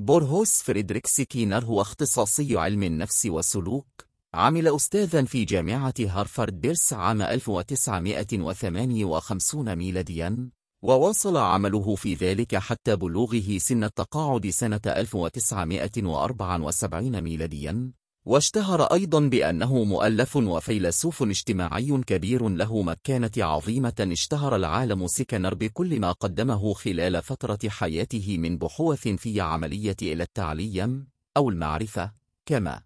بورهوس فريدريكس كينر هو اختصاصي علم النفس والسلوك عمل أستاذا في جامعة هارفارد بيرس عام 1958 ميلاديا وواصل عمله في ذلك حتى بلوغه سن التقاعد سنة 1974 ميلاديا واشتهر أيضا بأنه مؤلف وفيلسوف اجتماعي كبير له مكانة عظيمة اشتهر العالم سكنر بكل ما قدمه خلال فترة حياته من بحوث في عملية إلى التعليم أو المعرفة كما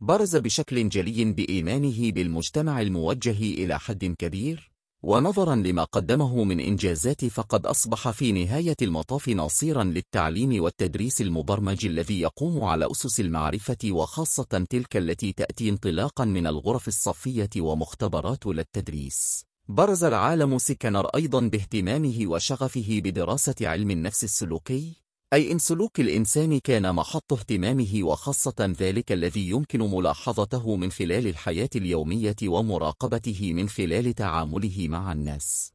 برز بشكل جلي بإيمانه بالمجتمع الموجه إلى حد كبير ونظرا لما قدمه من إنجازات فقد أصبح في نهاية المطاف ناصيرا للتعليم والتدريس المبرمج الذي يقوم على أسس المعرفة وخاصة تلك التي تأتي انطلاقا من الغرف الصفية ومختبرات للتدريس برز العالم سكنر أيضا باهتمامه وشغفه بدراسة علم النفس السلوكي أي إن سلوك الإنسان كان محط اهتمامه وخاصة ذلك الذي يمكن ملاحظته من خلال الحياة اليومية ومراقبته من خلال تعامله مع الناس.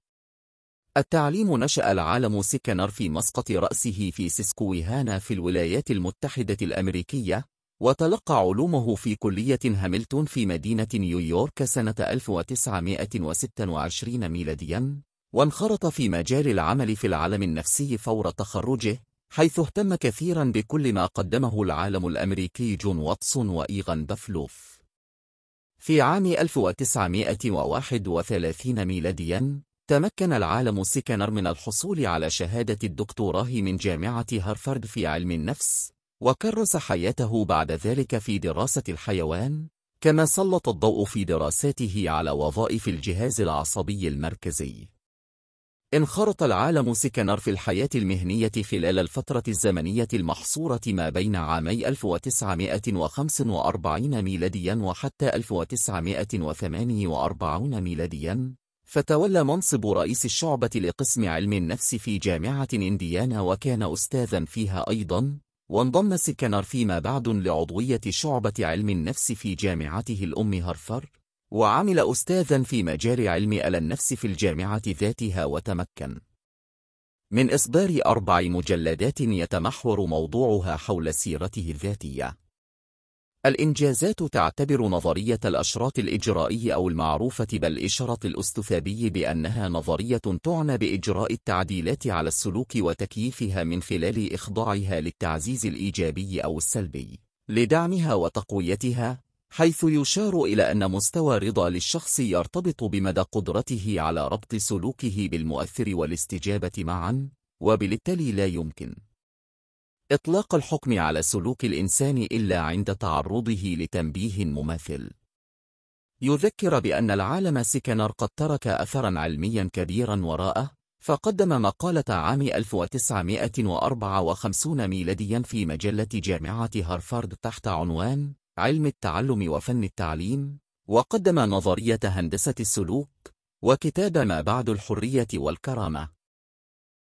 التعليم نشأ العالم سكنر في مسقط رأسه في سيسكويهانا في الولايات المتحدة الأمريكية وتلقى علومه في كلية هاملتون في مدينة نيويورك سنة 1926 ميلادياً وانخرط في مجال العمل في العالم النفسي فور تخرجه حيث اهتم كثيرا بكل ما قدمه العالم الأمريكي جون واتسون وإيغان بافلوف في عام 1931 ميلاديا تمكن العالم سيكنر من الحصول على شهادة الدكتوراه من جامعة هارفارد في علم النفس وكرس حياته بعد ذلك في دراسة الحيوان كما سلط الضوء في دراساته على وظائف الجهاز العصبي المركزي انخرط العالم سكنر في الحياة المهنية خلال الفترة الزمنية المحصورة ما بين عامي 1945 ميلاديا وحتى 1948 ميلاديا فتولى منصب رئيس الشعبة لقسم علم النفس في جامعة انديانا وكان أستاذا فيها أيضا وانضم سكنر فيما بعد لعضوية شعبة علم النفس في جامعته الأم هارفارد وعمل أستاذا في مجال علم ألا النفس في الجامعة ذاتها وتمكن من إصدار أربع مجلدات يتمحور موضوعها حول سيرته الذاتية الإنجازات تعتبر نظرية الأشراط الإجرائي أو المعروفة إشرط الأستثابي بأنها نظرية تعنى بإجراء التعديلات على السلوك وتكييفها من خلال إخضاعها للتعزيز الإيجابي أو السلبي لدعمها وتقويتها حيث يشار إلى أن مستوى رضا للشخص يرتبط بمدى قدرته على ربط سلوكه بالمؤثر والاستجابة معا وبالتالي لا يمكن إطلاق الحكم على سلوك الإنسان إلا عند تعرضه لتنبيه مماثل يذكر بأن العالم سكنر قد ترك أثرا علميا كبيرا وراءه فقدم مقالة عام 1954 ميلاديا في مجلة جامعة هارفارد تحت عنوان علم التعلم وفن التعليم وقدم نظرية هندسة السلوك وكتاب ما بعد الحرية والكرامة